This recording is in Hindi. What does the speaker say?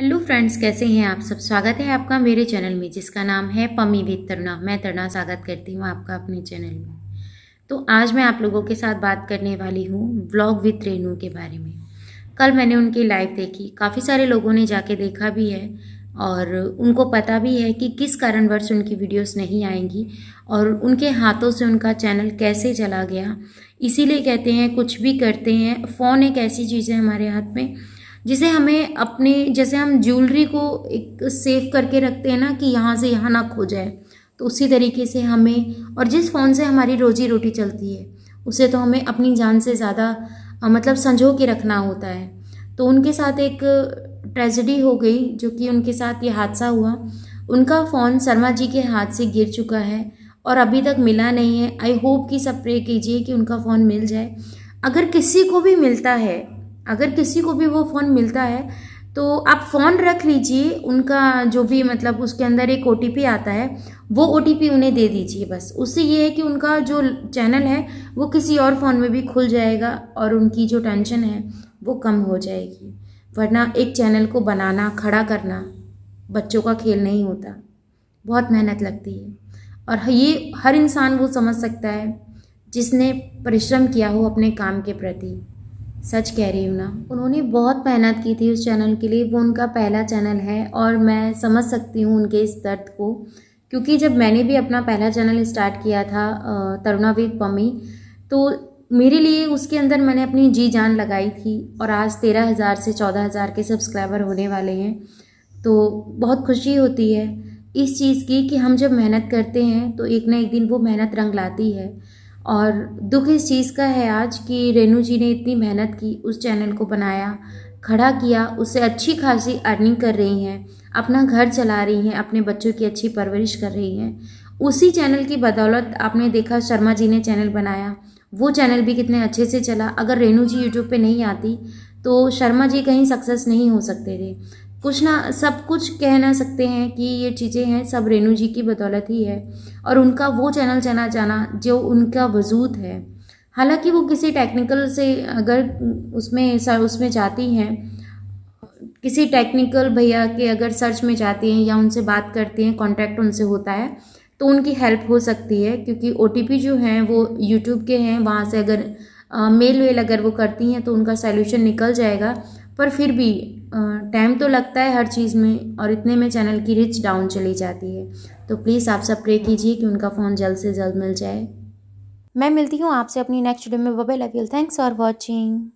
हेलो फ्रेंड्स कैसे हैं आप सब स्वागत है आपका मेरे चैनल में जिसका नाम है पमी विद तरुणा मैं तरुणा स्वागत करती हूँ आपका अपने चैनल में तो आज मैं आप लोगों के साथ बात करने वाली हूँ व्लॉग विद रेनू के बारे में कल मैंने उनकी लाइव देखी काफ़ी सारे लोगों ने जाके देखा भी है और उनको पता भी है कि किस कारणवश उनकी वीडियोस नहीं आएंगी और उनके हाथों से उनका चैनल कैसे चला गया इसीलिए कहते हैं कुछ भी करते हैं फ़ोन एक ऐसी चीज़ है हमारे हाथ में जिसे हमें अपने जैसे हम ज्वेलरी को एक सेव करके रखते हैं ना कि यहाँ से यहाँ ना खो जाए तो उसी तरीके से हमें और जिस फ़ोन से हमारी रोजी रोटी चलती है उसे तो हमें अपनी जान से ज़्यादा मतलब संजो के रखना होता है तो उनके साथ एक ट्रेजडी हो गई जो कि उनके साथ ये हादसा हुआ उनका फ़ोन शर्मा जी के हाथ से गिर चुका है और अभी तक मिला नहीं है आई होप कि सब प्रे कीजिए कि उनका फ़ोन मिल जाए अगर किसी को भी मिलता है अगर किसी को भी वो फ़ोन मिलता है तो आप फ़ोन रख लीजिए उनका जो भी मतलब उसके अंदर एक ओ आता है वो ओ उन्हें दे दीजिए बस उससे ये है कि उनका जो चैनल है वो किसी और फ़ोन में भी खुल जाएगा और उनकी जो टेंशन है वो कम हो जाएगी वरना एक चैनल को बनाना खड़ा करना बच्चों का खेल नहीं होता बहुत मेहनत लगती है और ये हर इंसान वो समझ सकता है जिसने परिश्रम किया हो अपने काम के प्रति सच कह रही हूँ ना उन्होंने बहुत मेहनत की थी उस चैनल के लिए वो उनका पहला चैनल है और मैं समझ सकती हूँ उनके इस दर्द को क्योंकि जब मैंने भी अपना पहला चैनल स्टार्ट किया था तरुणा विद पम्मी तो मेरे लिए उसके अंदर मैंने अपनी जी जान लगाई थी और आज तेरह हज़ार से चौदह हज़ार के सब्सक्राइबर होने वाले हैं तो बहुत खुशी होती है इस चीज़ की कि हम जब मेहनत करते हैं तो एक ना एक दिन वो मेहनत रंग लाती है और दुख इस चीज़ का है आज कि रेनू जी ने इतनी मेहनत की उस चैनल को बनाया खड़ा किया उससे अच्छी खासी अर्निंग कर रही हैं अपना घर चला रही हैं अपने बच्चों की अच्छी परवरिश कर रही हैं उसी चैनल की बदौलत आपने देखा शर्मा जी ने चैनल बनाया वो चैनल भी कितने अच्छे से चला अगर रेनू जी यूट्यूब पे नहीं आती तो शर्मा जी कहीं सक्सेस नहीं हो सकते थे कुछ ना सब कुछ कह ना सकते हैं कि ये चीज़ें हैं सब रेणु जी की बदौलत ही है और उनका वो चैनल चला जाना जो उनका वजूद है हालांकि वो किसी टेक्निकल से अगर उसमें सर उसमें जाती हैं किसी टेक्निकल भैया के अगर सर्च में जाती हैं या उनसे बात करती हैं कांटेक्ट उनसे होता है तो उनकी हेल्प हो सकती है क्योंकि ओ जो हैं वो यूट्यूब के हैं वहाँ से अगर मेल वेल अगर वो करती हैं तो उनका सोल्यूशन निकल जाएगा पर फिर भी टाइम तो लगता है हर चीज़ में और इतने में चैनल की रिच डाउन चली जाती है तो प्लीज़ आप सब प्रे कीजिए कि उनका फ़ोन जल्द से जल्द मिल जाए मैं मिलती हूँ आपसे अपनी नेक्स्ट वीडियो में babe love you thanks for watching